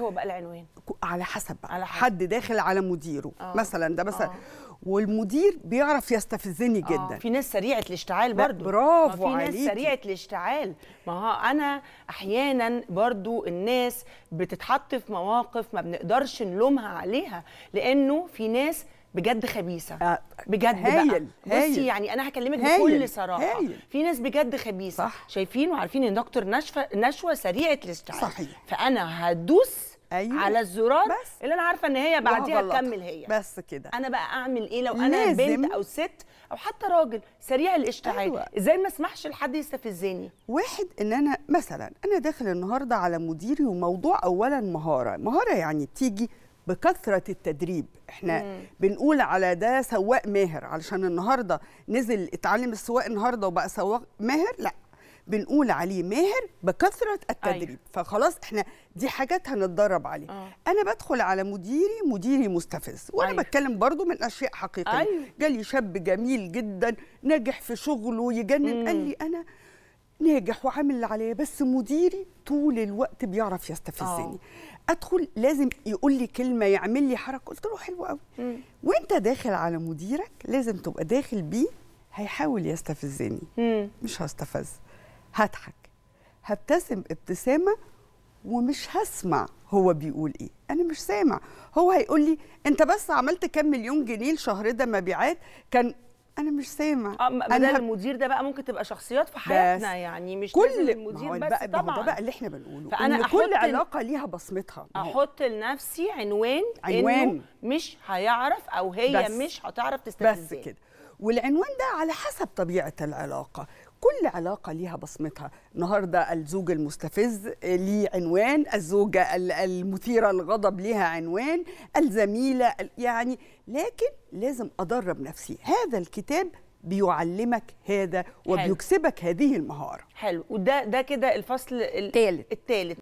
هو بقى العنوان على حسب على حسب. حد داخل على مديره آه. مثلا ده مثلا آه. والمدير بيعرف يستفزني آه. جدا في ناس سريعه الاشتعال برضو برافو في ناس سريعه الاشتعال ما ها انا احيانا برضو الناس بتتحط في مواقف ما بنقدرش نلومها عليها لانه في ناس بجد خبيثه آه، بجد هايل بقى. هايل. بصي يعني انا هكلمك بكل صراحه هايل. في ناس بجد خبيثه صح. شايفين وعارفين ان دكتور نشفه نشوه سريعه الاشتعال صحيح فانا هدوس أيوة. على الزرار بس. اللي انا عارفه ان هي بعديها تكمل هي بس كده انا بقى اعمل ايه لو انا بنت او ست او حتى راجل سريع الاشتعال أيوة. ازاي ما اسمحش لحد يستفزني واحد ان انا مثلا انا داخل النهارده على مديري وموضوع اولا مهاره مهاره يعني بتيجي بكثره التدريب احنا مم. بنقول على ده سواق ماهر علشان النهارده نزل اتعلم السواق النهارده وبقى سواق ماهر لا بنقول عليه ماهر بكثره التدريب أيه. فخلاص احنا دي حاجات هنتدرب عليها آه. انا بدخل على مديري مديري مستفز وانا أيه. بتكلم برضو من اشياء حقيقيه أيوة. جالي شاب جميل جدا ناجح في شغله يجنن مم. قال لي انا ناجح وعامل اللي عليا بس مديري طول الوقت بيعرف يستفزني آه. ادخل لازم يقول لي كلمه يعمل لي حركه قلت له حلو قوي وانت داخل على مديرك لازم تبقى داخل بيه هيحاول يستفزني مم. مش هستفز هضحك هبتسم ابتسامه ومش هسمع هو بيقول ايه انا مش سامع هو هيقول لي انت بس عملت كام مليون جنيه الشهر ده مبيعات كان انا مش سامع آه بدل هب... المدير ده بقى ممكن تبقى شخصيات في حياتنا يعني مش كل المدير بس بقى طبعا ده بقى اللي احنا بنقوله فانا إن كل علاقه ليها بصمتها احط لنفسي عنوان عنوان إنه مش هيعرف او هي بس. مش هتعرف تستفزني بس كده والعنوان ده على حسب طبيعة العلاقة كل علاقة ليها بصمتها النهاردة الزوج المستفز ليه عنوان الزوجة المثيرة للغضب ليها عنوان الزميلة يعني لكن لازم أدرب نفسي هذا الكتاب بيعلمك هذا وبيكسبك حلو. هذه المهارة حلو وده ده كده الفصل الثالث